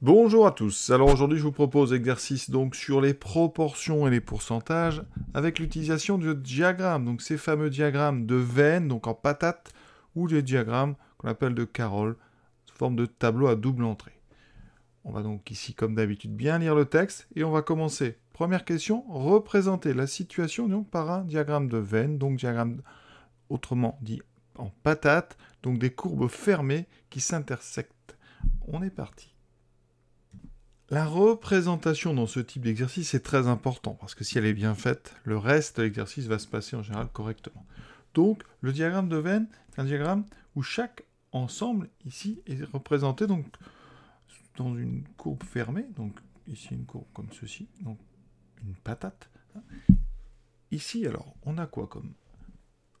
Bonjour à tous, alors aujourd'hui je vous propose exercice donc sur les proportions et les pourcentages avec l'utilisation de diagramme, donc ces fameux diagrammes de veines, donc en patate, ou les diagrammes qu'on appelle de Carole, sous forme de tableau à double entrée. On va donc ici comme d'habitude bien lire le texte et on va commencer. Première question, représenter la situation donc par un diagramme de veine, donc diagramme autrement dit en patate, donc des courbes fermées qui s'intersectent. On est parti. La représentation dans ce type d'exercice est très important parce que si elle est bien faite, le reste de l'exercice va se passer en général correctement. Donc le diagramme de Venn est un diagramme où chaque ensemble ici est représenté donc dans une courbe fermée, donc ici une courbe comme ceci, donc une patate. Ici alors, on a quoi comme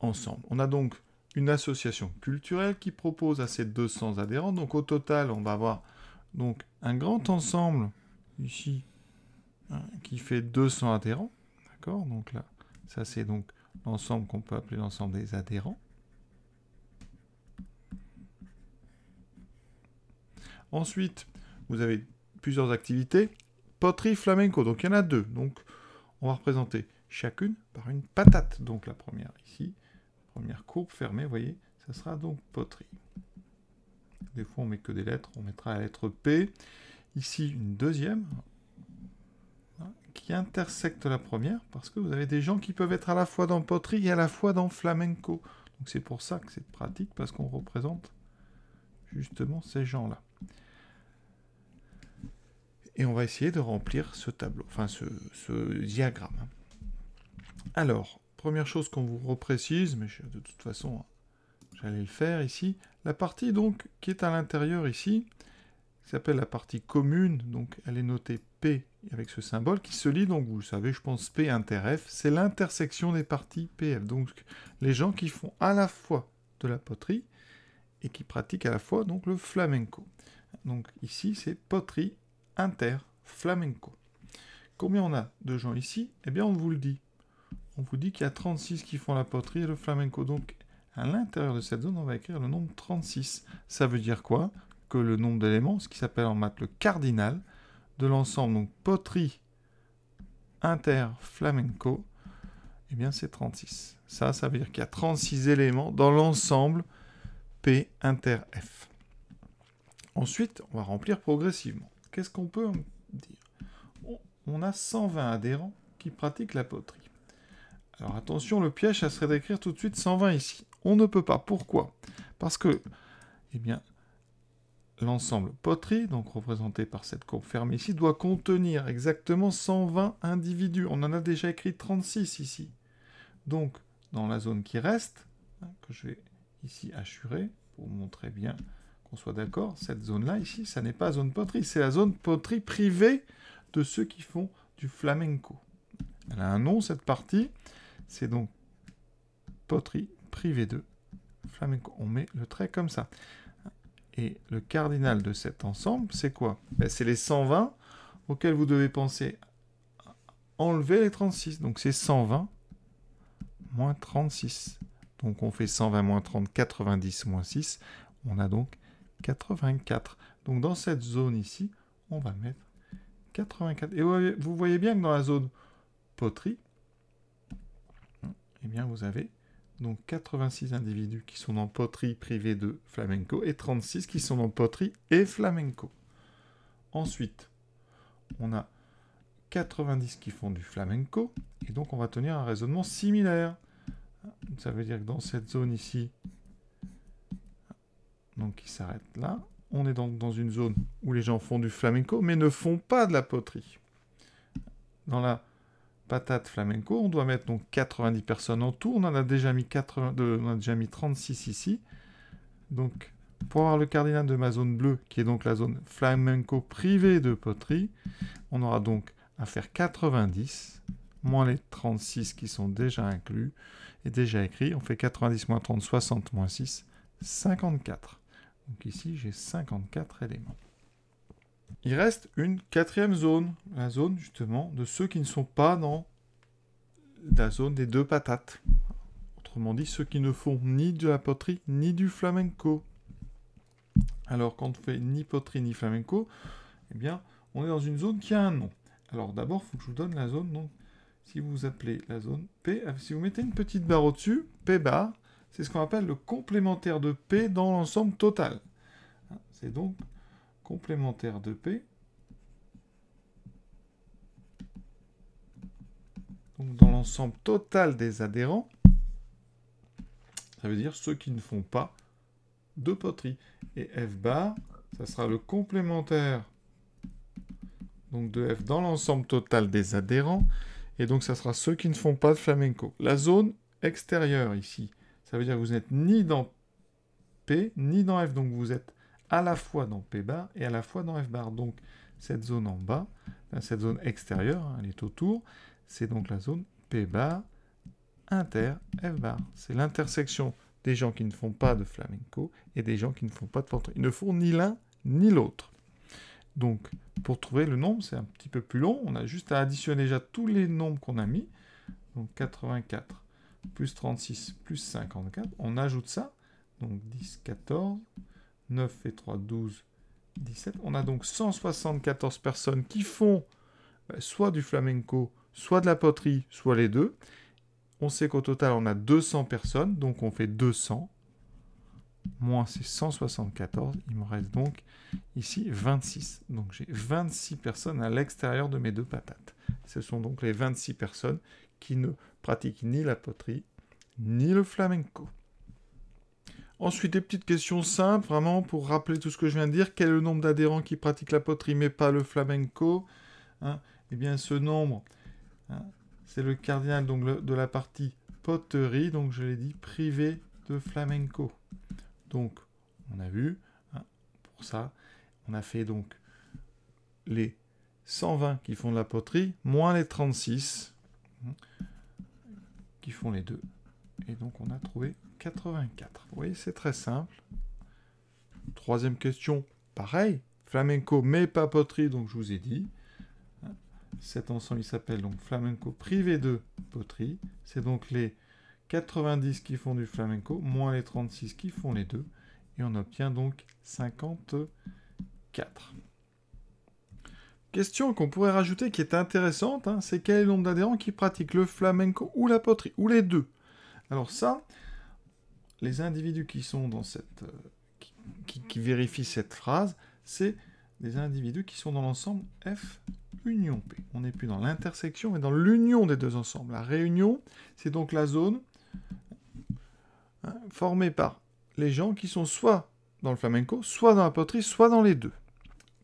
ensemble On a donc une association culturelle qui propose à ses 200 adhérents, donc au total on va avoir donc un grand ensemble ici hein, qui fait 200 adhérents. D'accord Donc là, ça c'est donc l'ensemble qu'on peut appeler l'ensemble des adhérents. Ensuite, vous avez plusieurs activités. Poterie flamenco, donc il y en a deux. Donc on va représenter chacune par une patate. Donc la première ici, première courbe fermée, vous voyez, ça sera donc poterie. Des fois, on met que des lettres. On mettra la lettre P. Ici, une deuxième hein, qui intersecte la première parce que vous avez des gens qui peuvent être à la fois dans poterie et à la fois dans flamenco. Donc c'est pour ça que c'est pratique parce qu'on représente justement ces gens-là. Et on va essayer de remplir ce tableau, enfin ce diagramme. Alors, première chose qu'on vous reprécise, mais de toute façon, j'allais le faire ici, la partie donc qui est à l'intérieur ici, s'appelle la partie commune, donc elle est notée P avec ce symbole qui se lit, donc vous savez, je pense P inter F, c'est l'intersection des parties PF. Donc les gens qui font à la fois de la poterie et qui pratiquent à la fois donc le flamenco. Donc ici c'est poterie inter flamenco. Combien on a de gens ici Eh bien on vous le dit. On vous dit qu'il y a 36 qui font la poterie et le flamenco. Donc à l'intérieur de cette zone, on va écrire le nombre 36. Ça veut dire quoi Que le nombre d'éléments, ce qui s'appelle en maths le cardinal, de l'ensemble, donc poterie Flamenco, eh bien c'est 36. Ça, ça veut dire qu'il y a 36 éléments dans l'ensemble P inter F. Ensuite, on va remplir progressivement. Qu'est-ce qu'on peut dire On a 120 adhérents qui pratiquent la poterie. Alors attention, le piège, ça serait d'écrire tout de suite 120 ici. On ne peut pas. Pourquoi Parce que, eh bien, l'ensemble poterie, donc représenté par cette courbe fermée ici, doit contenir exactement 120 individus. On en a déjà écrit 36 ici. Donc, dans la zone qui reste, hein, que je vais ici assurer, pour montrer bien qu'on soit d'accord, cette zone-là ici, ça n'est pas zone poterie, c'est la zone poterie privée de ceux qui font du flamenco. Elle a un nom, cette partie, c'est donc poterie privé de flamenco. On met le trait comme ça. Et le cardinal de cet ensemble, c'est quoi ben, C'est les 120 auxquels vous devez penser enlever les 36. Donc c'est 120 moins 36. Donc on fait 120 moins 30, 90 moins 6. On a donc 84. Donc dans cette zone ici, on va mettre 84. Et vous voyez bien que dans la zone poterie, eh bien vous avez donc 86 individus qui sont en poterie privée de flamenco et 36 qui sont en poterie et flamenco. Ensuite, on a 90 qui font du flamenco et donc on va tenir un raisonnement similaire. Ça veut dire que dans cette zone ici, donc qui s'arrête là, on est donc dans une zone où les gens font du flamenco mais ne font pas de la poterie. Dans la patate flamenco. On doit mettre donc 90 personnes en tout. On en a déjà mis, a déjà mis 36 ici. Donc, pour avoir le cardinal de ma zone bleue, qui est donc la zone flamenco privée de poterie, on aura donc à faire 90, moins les 36 qui sont déjà inclus, et déjà écrits. On fait 90 moins 30, 60 moins 6, 54. Donc ici, j'ai 54 éléments. Il reste une quatrième zone, la zone justement de ceux qui ne sont pas dans la zone des deux patates. Autrement dit, ceux qui ne font ni de la poterie ni du flamenco. Alors quand on fait ni poterie ni flamenco, eh bien, on est dans une zone qui a un nom. Alors d'abord, il faut que je vous donne la zone. Donc, si vous appelez la zone P, euh, si vous mettez une petite barre au-dessus, P bar, c'est ce qu'on appelle le complémentaire de P dans l'ensemble total. C'est donc complémentaire de P. Donc dans l'ensemble total des adhérents, ça veut dire ceux qui ne font pas de poterie. Et F bar, ça sera le complémentaire donc de F dans l'ensemble total des adhérents. Et donc ça sera ceux qui ne font pas de flamenco. La zone extérieure ici, ça veut dire que vous n'êtes ni dans P ni dans F. Donc vous êtes à la fois dans P bar et à la fois dans F bar. Donc cette zone en bas, cette zone extérieure, hein, elle est autour, c'est donc la zone P bar inter F bar. C'est l'intersection des gens qui ne font pas de flamenco et des gens qui ne font pas de portrait. Ils ne font ni l'un ni l'autre. Donc pour trouver le nombre, c'est un petit peu plus long, on a juste à additionner déjà tous les nombres qu'on a mis. Donc 84 plus 36 plus 54, on ajoute ça, donc 10, 14, 9 et 3, 12, 17. On a donc 174 personnes qui font euh, soit du flamenco, soit de la poterie, soit les deux. On sait qu'au total, on a 200 personnes, donc on fait 200. Moins ces 174, il me reste donc ici 26. Donc j'ai 26 personnes à l'extérieur de mes deux patates. Ce sont donc les 26 personnes qui ne pratiquent ni la poterie, ni le flamenco. Ensuite, des petites questions simples, vraiment, pour rappeler tout ce que je viens de dire. Quel est le nombre d'adhérents qui pratiquent la poterie mais pas le flamenco hein? Eh bien, ce nombre, hein, c'est le cardinal donc, de la partie poterie, donc je l'ai dit, privé de flamenco. Donc, on a vu, hein, pour ça, on a fait donc les 120 qui font de la poterie, moins les 36 qui font les deux et donc on a trouvé 84. Vous voyez, c'est très simple. Troisième question, pareil, flamenco mais pas poterie, donc je vous ai dit. Cet ensemble, il s'appelle donc flamenco privé de poterie. C'est donc les 90 qui font du flamenco, moins les 36 qui font les deux, et on obtient donc 54. Question qu'on pourrait rajouter qui est intéressante, hein, c'est quel est le nombre d'adhérents qui pratiquent le flamenco ou la poterie, ou les deux alors ça, les individus qui sont dans cette... Euh, qui, vérifient cette phrase, c'est des individus qui sont dans l'ensemble F union P. On n'est plus dans l'intersection, mais dans l'union des deux ensembles. La réunion, c'est donc la zone hein, formée par les gens qui sont soit dans le flamenco, soit dans la poterie, soit dans les deux.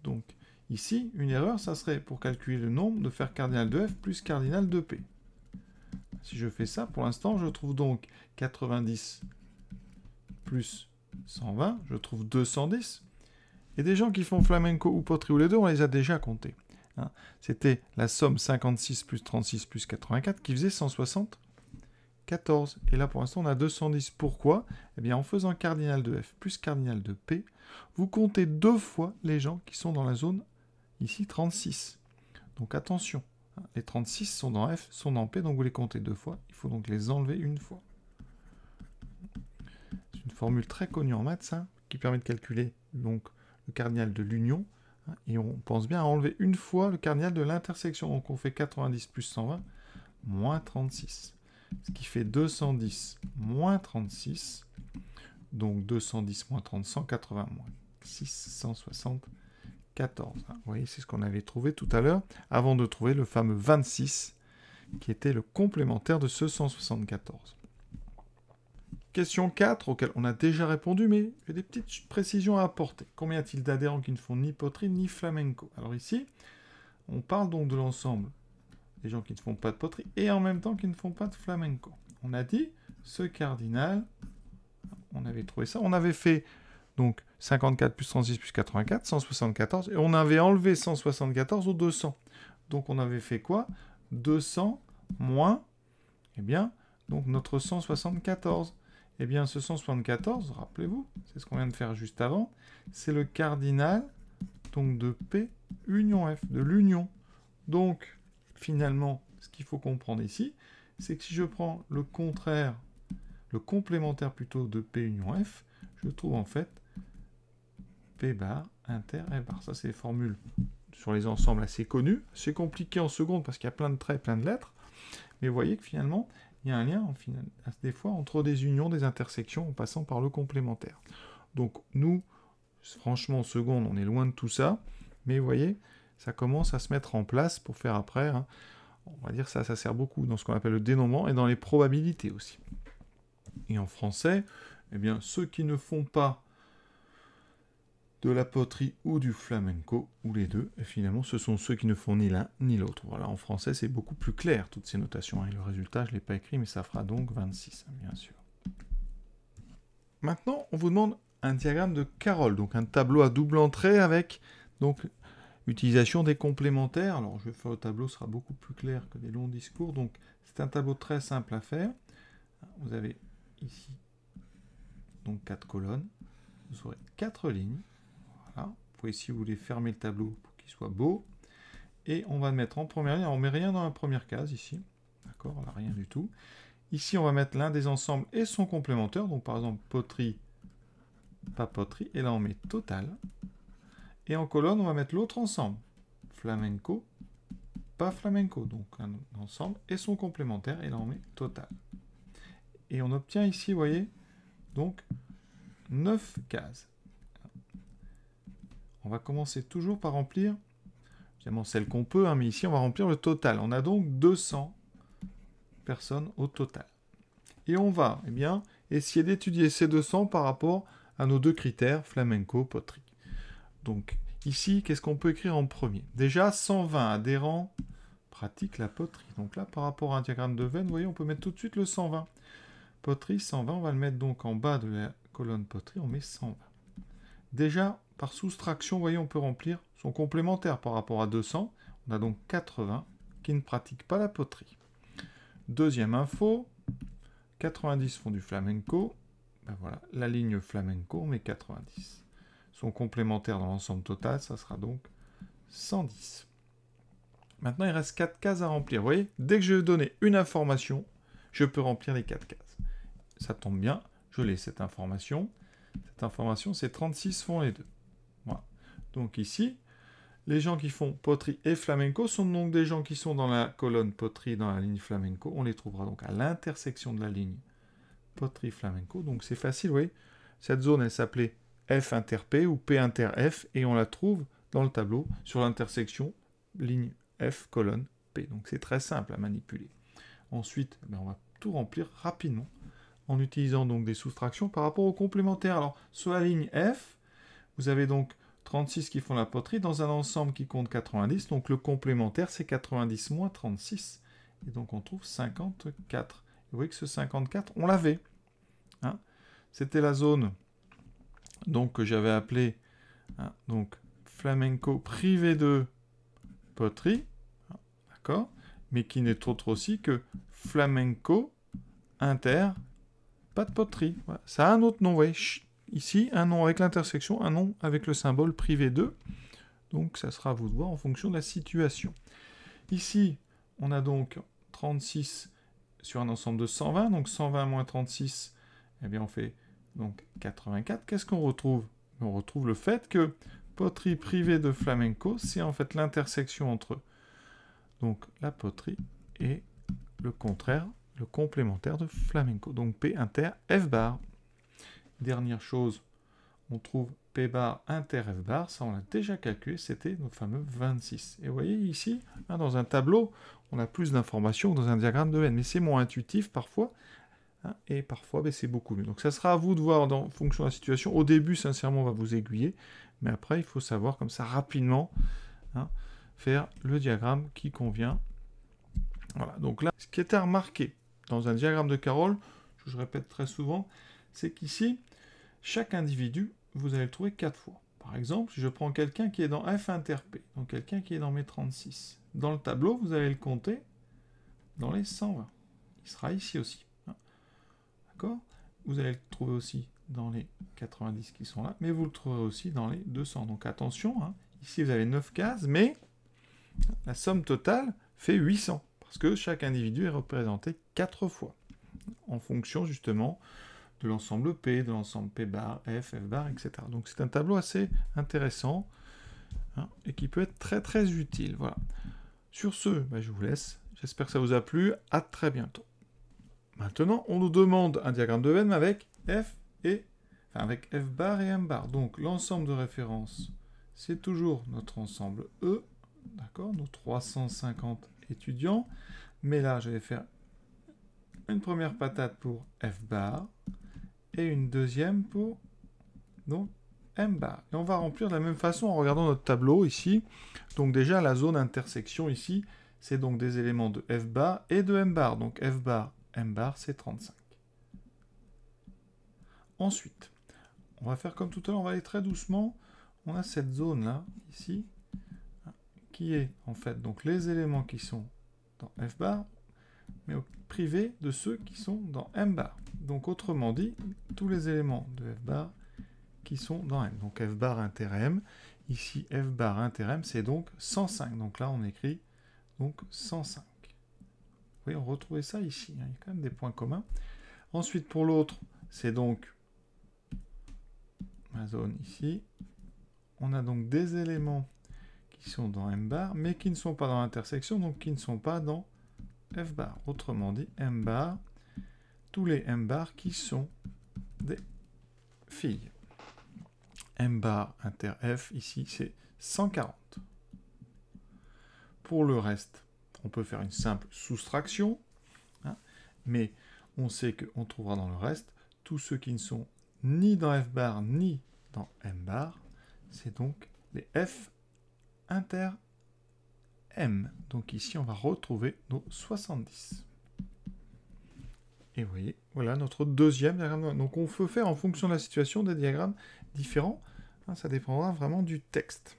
Donc ici, une erreur, ça serait pour calculer le nombre de faire cardinal de F plus cardinal de P. Si je fais ça, pour l'instant, je trouve donc 90 plus 120, je trouve 210. Et des gens qui font flamenco ou poterie ou les deux, on les a déjà comptés. Hein. C'était la somme 56 plus 36 plus 84 qui faisait 174. Et là, pour l'instant, on a 210. Pourquoi Eh bien, en faisant cardinal de F plus cardinal de P, vous comptez deux fois les gens qui sont dans la zone, ici, 36. Donc attention, les 36 sont dans F, sont dans P, donc vous les comptez deux fois. Il faut donc les enlever une fois. C'est une formule très connue en maths, hein, qui permet de calculer donc, le cardinal de l'union. Hein, et on pense bien à enlever une fois le cardinal de l'intersection. Donc on fait 90 plus 120, moins 36. Ce qui fait 210 moins 36. Donc 210 moins 30, 180 moins 160. 14. Hein. Vous voyez, c'est ce qu'on avait trouvé tout à l'heure, avant de trouver le fameux 26, qui était le complémentaire de ce 174. Question 4, auquel on a déjà répondu, mais j'ai des petites précisions à apporter. Combien y a-t-il d'adhérents qui ne font ni poterie ni flamenco Alors ici, on parle donc de l'ensemble des gens qui ne font pas de poterie et en même temps qui ne font pas de flamenco. On a dit, ce cardinal, on avait trouvé ça, on avait fait donc 54 plus 36 plus 84, 174. Et on avait enlevé 174 au 200. Donc on avait fait quoi 200 moins, eh bien, donc notre 174. Eh bien, ce 174, rappelez-vous, c'est ce qu'on vient de faire juste avant, c'est le cardinal donc de P union F, de l'union. Donc, finalement, ce qu'il faut comprendre ici, c'est que si je prends le contraire, le complémentaire plutôt de P union F, je trouve en fait bar, inter et bar. Ça, c'est les formules sur les ensembles assez connues. C'est compliqué en seconde parce qu'il y a plein de traits, plein de lettres. Mais vous voyez que finalement, il y a un lien, en des fois, entre des unions, des intersections, en passant par le complémentaire. Donc, nous, franchement, en seconde, on est loin de tout ça. Mais vous voyez, ça commence à se mettre en place pour faire après. Hein. on va dire ça, ça sert beaucoup dans ce qu'on appelle le dénombrement et dans les probabilités aussi. Et en français, eh bien, ceux qui ne font pas de la poterie ou du flamenco, ou les deux, et finalement ce sont ceux qui ne font ni l'un ni l'autre. Voilà, en français c'est beaucoup plus clair toutes ces notations, hein. et le résultat je ne l'ai pas écrit, mais ça fera donc 26, hein, bien sûr. Maintenant, on vous demande un diagramme de Carole, donc un tableau à double entrée avec donc utilisation des complémentaires. Alors je vais faire le tableau, ce sera beaucoup plus clair que des longs discours, donc c'est un tableau très simple à faire. Vous avez ici donc quatre colonnes, vous aurez quatre lignes, ici, vous voulez fermer le tableau pour qu'il soit beau. Et on va mettre en première ligne. on met rien dans la première case ici. D'accord, là, rien du tout. Ici, on va mettre l'un des ensembles et son complémentaire. Donc, par exemple, poterie, pas poterie. Et là, on met total. Et en colonne, on va mettre l'autre ensemble. Flamenco, pas flamenco. Donc, un ensemble et son complémentaire. Et là, on met total. Et on obtient ici, vous voyez, donc 9 cases on va commencer toujours par remplir, évidemment celle qu'on peut, hein, mais ici on va remplir le total. On a donc 200 personnes au total. Et on va eh bien, essayer d'étudier ces 200 par rapport à nos deux critères, flamenco, poterie. Donc ici, qu'est-ce qu'on peut écrire en premier Déjà, 120 adhérents pratiquent la poterie. Donc là, par rapport à un diagramme de veine, vous voyez, on peut mettre tout de suite le 120. Poterie, 120, on va le mettre donc en bas de la colonne poterie, on met 120. Déjà, par soustraction, voyez, on peut remplir, son complémentaire par rapport à 200. On a donc 80 qui ne pratiquent pas la poterie. Deuxième info, 90 font du flamenco. Ben voilà, la ligne flamenco, on met 90. Sont complémentaires dans l'ensemble total, ça sera donc 110. Maintenant, il reste 4 cases à remplir. Vous voyez, dès que je vais donner une information, je peux remplir les 4 cases. Ça tombe bien, je l'ai cette information. Cette information, c'est 36 font les deux. Donc ici, les gens qui font poterie et flamenco sont donc des gens qui sont dans la colonne poterie dans la ligne flamenco. On les trouvera donc à l'intersection de la ligne poterie flamenco. Donc c'est facile, vous voyez. Cette zone, elle s'appelait F inter P ou P inter F et on la trouve dans le tableau sur l'intersection ligne F colonne P. Donc c'est très simple à manipuler. Ensuite, ben, on va tout remplir rapidement en utilisant donc des soustractions par rapport aux complémentaires. Alors sur la ligne F, vous avez donc 36 qui font la poterie, dans un ensemble qui compte 90, donc le complémentaire c'est 90 moins 36. Et donc on trouve 54. Vous voyez que ce 54, on l'avait. Hein. C'était la zone donc, que j'avais appelée hein, donc, flamenco privé de poterie, hein, d'accord, mais qui n'est autre aussi que flamenco inter, pas de poterie. Ça a un autre nom, oui ici, un nom avec l'intersection, un nom avec le symbole privé 2. Donc ça sera à vous de voir en fonction de la situation. Ici, on a donc 36 sur un ensemble de 120, donc 120 moins 36, et eh bien on fait donc 84. Qu'est-ce qu'on retrouve On retrouve le fait que poterie privée de flamenco, c'est en fait l'intersection entre donc la poterie et le contraire, le complémentaire de flamenco. Donc P inter F bar. Dernière chose, on trouve P bar inter F bar, ça on l'a déjà calculé, c'était notre fameux 26. Et vous voyez ici, hein, dans un tableau, on a plus d'informations que dans un diagramme de N, mais c'est moins intuitif parfois, hein, et parfois ben, c'est beaucoup mieux. Donc ça sera à vous de voir en fonction de la situation. Au début, sincèrement, on va vous aiguiller, mais après, il faut savoir comme ça rapidement hein, faire le diagramme qui convient. Voilà, donc là, ce qui est à remarquer dans un diagramme de Carole, je répète très souvent, c'est qu'ici, chaque individu, vous allez le trouver 4 fois. Par exemple, si je prends quelqu'un qui est dans F inter P, donc quelqu'un qui est dans mes 36. Dans le tableau, vous allez le compter dans les 120. Il sera ici aussi. Hein. D'accord Vous allez le trouver aussi dans les 90 qui sont là, mais vous le trouverez aussi dans les 200. Donc attention, hein, ici vous avez 9 cases, mais la somme totale fait 800, parce que chaque individu est représenté 4 fois, en fonction justement de l'ensemble P, de l'ensemble P bar, F, F bar, etc. Donc c'est un tableau assez intéressant hein, et qui peut être très très utile. Voilà. Sur ce, bah, je vous laisse. J'espère que ça vous a plu. À très bientôt. Maintenant, on nous demande un diagramme de Venn avec F et avec F bar et M bar. Donc l'ensemble de référence, c'est toujours notre ensemble E, d'accord, nos 350 étudiants. Mais là, je vais faire une première patate pour F bar, et une deuxième pour donc bar. Et on va remplir de la même façon en regardant notre tableau ici. Donc déjà la zone intersection ici, c'est donc des éléments de F bar et de M bar. Donc F bar, M bar, c'est 35. Ensuite, on va faire comme tout à l'heure, on va aller très doucement. On a cette zone là, ici, qui est en fait donc les éléments qui sont dans F bar, mais privés de ceux qui sont dans M bar. Donc autrement dit, tous les éléments de f bar qui sont dans M. Donc f bar inter Ici f bar inter c'est donc 105. Donc là, on écrit donc 105. voyez, on retrouvait ça ici. Hein. Il y a quand même des points communs. Ensuite, pour l'autre, c'est donc ma zone ici. On a donc des éléments qui sont dans M bar, mais qui ne sont pas dans l'intersection, donc qui ne sont pas dans F bar. Autrement dit, M bar tous les M bar qui sont des filles. M bar inter F, ici, c'est 140. Pour le reste, on peut faire une simple soustraction, hein, mais on sait qu'on trouvera dans le reste tous ceux qui ne sont ni dans F bar ni dans M bar. C'est donc les F inter M. Donc ici, on va retrouver nos 70. Et vous voyez, voilà notre deuxième diagramme. Donc on peut faire en fonction de la situation des diagrammes différents. Hein, ça dépendra vraiment du texte.